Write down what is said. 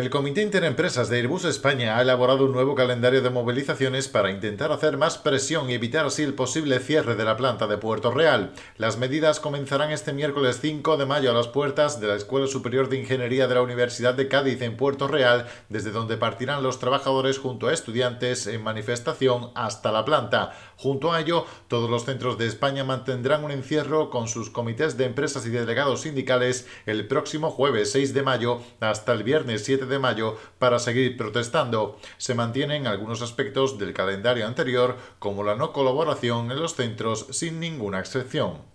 El Comité Interempresas de Airbus España ha elaborado un nuevo calendario de movilizaciones para intentar hacer más presión y evitar así el posible cierre de la planta de Puerto Real. Las medidas comenzarán este miércoles 5 de mayo a las puertas de la Escuela Superior de Ingeniería de la Universidad de Cádiz en Puerto Real, desde donde partirán los trabajadores junto a estudiantes en manifestación hasta la planta. Junto a ello, todos los centros de España mantendrán un encierro con sus comités de empresas y delegados sindicales el próximo jueves 6 de mayo hasta el viernes 7 de de mayo para seguir protestando. Se mantienen algunos aspectos del calendario anterior, como la no colaboración en los centros sin ninguna excepción.